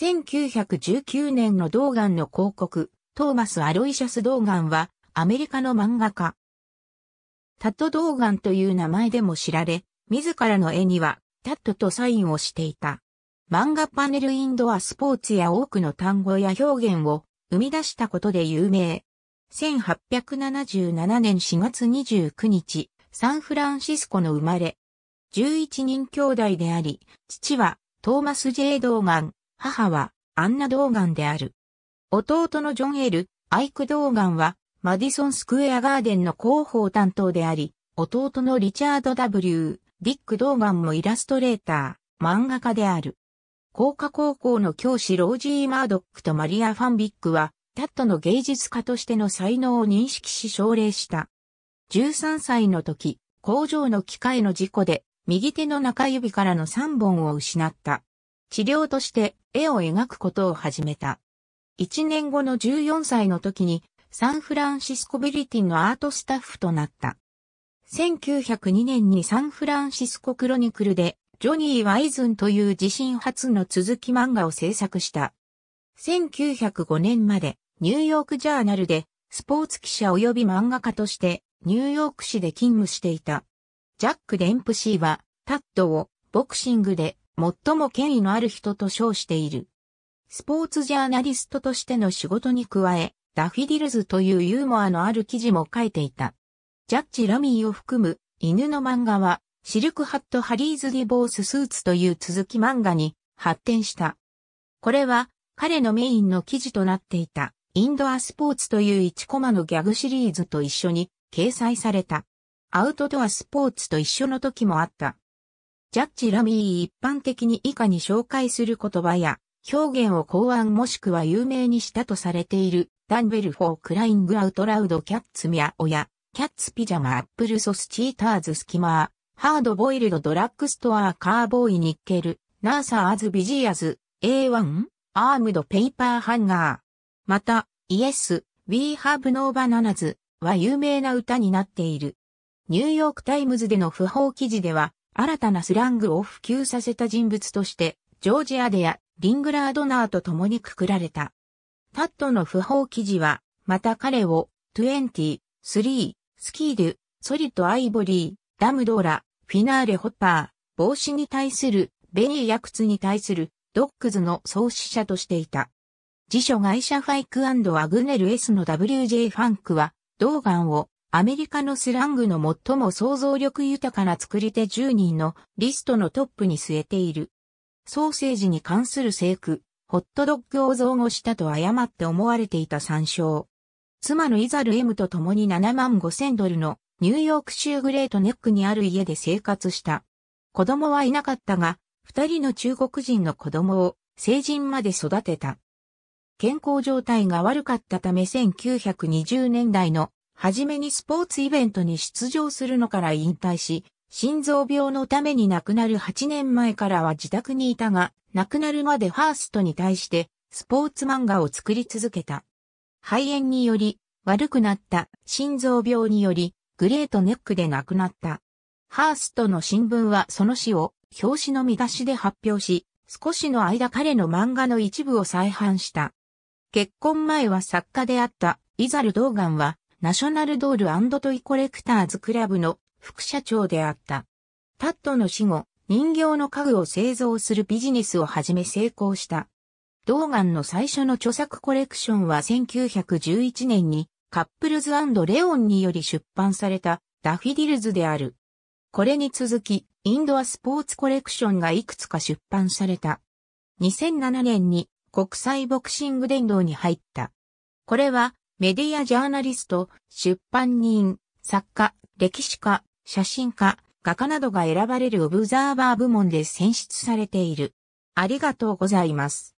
1919年の童顔の広告、トーマス・アロイシャス・ドーガンは、アメリカの漫画家。タットドーガンという名前でも知られ、自らの絵には、タットとサインをしていた。漫画パネルインドアスポーツや多くの単語や表現を生み出したことで有名。1877年4月29日、サンフランシスコの生まれ。11人兄弟であり、父はトーマス・ジェイ・ドーガン、母はアンナ・ドーガンである。弟のジョン・エル、アイク・ドーガンは、マディソン・スクエア・ガーデンの広報担当であり、弟のリチャード・ W、ディック・ドーガンもイラストレーター、漫画家である。高科高校の教師ロージー・マードックとマリア・ファンビックは、タットの芸術家としての才能を認識し奨励した。13歳の時、工場の機械の事故で、右手の中指からの3本を失った。治療として、絵を描くことを始めた。1年後の14歳の時にサンフランシスコビリティのアートスタッフとなった。1902年にサンフランシスコクロニクルでジョニー・ワイズンという自身初の続き漫画を制作した。1905年までニューヨークジャーナルでスポーツ記者及び漫画家としてニューヨーク市で勤務していた。ジャック・デンプシーはタッドをボクシングで最も権威のある人と称している。スポーツジャーナリストとしての仕事に加え、ダフィディルズというユーモアのある記事も書いていた。ジャッジ・ラミーを含む犬の漫画は、シルクハット・ハリーズ・ディボース・スーツという続き漫画に発展した。これは彼のメインの記事となっていたインドアスポーツという1コマのギャグシリーズと一緒に掲載された。アウトドアスポーツと一緒の時もあった。ジャッジ・ラミー一般的に以下に紹介する言葉や表現を考案もしくは有名にしたとされているダンベル・フォー・クライング・アウトラウド・キャッツ・ミャオヤキャッツ・ピジャマ・アップル・ソス・チーターズ・スキマー、ハード・ボイルド・ドラッグストア・カーボーイ・ニッケル、ナーサー・アズ・ビジアズ、A1、アームド・ペイパー・ハンガー。また、イエス、We Have No Bananas は有名な歌になっている。ニューヨークタイムズでの不法記事では、新たなスラングを普及させた人物として、ジョージ・アデア、リングラードナーと共にくくられた。タットの不法記事は、また彼を、トゥエンティ、スキール、ソリドアイボリー、ダムドーラ、フィナーレホッパー、帽子に対する、ベニークツに対する、ドックズの創始者としていた。辞書会社ファイクアグネル S の WJ ファンクは、ドーガンをアメリカのスラングの最も想像力豊かな作り手10人のリストのトップに据えている。ソーセージに関する聖句、ホットドッグを造語したと誤って思われていた参照。妻のイザル M と共に7万5千ドルのニューヨーク州グレートネックにある家で生活した。子供はいなかったが、二人の中国人の子供を成人まで育てた。健康状態が悪かったため1920年代のはじめにスポーツイベントに出場するのから引退し、心臓病のために亡くなる8年前からは自宅にいたが、亡くなるまでファーストに対してスポーツ漫画を作り続けた。肺炎により悪くなった心臓病によりグレートネックで亡くなった。ハーストの新聞はその詩を表紙の見出しで発表し、少しの間彼の漫画の一部を再販した。結婚前は作家であったイザル・ドーガンはナショナルドールトイコレクターズクラブの副社長であった。タッドの死後、人形の家具を製造するビジネスを始め成功した。ドーガンの最初の著作コレクションは1911年にカップルズレオンにより出版されたダフィディルズである。これに続き、インドアスポーツコレクションがいくつか出版された。2007年に国際ボクシング殿堂に入った。これはメディアジャーナリスト、出版人、作家、歴史家、写真家、画家などが選ばれるオブザーバー部門で選出されている。ありがとうございます。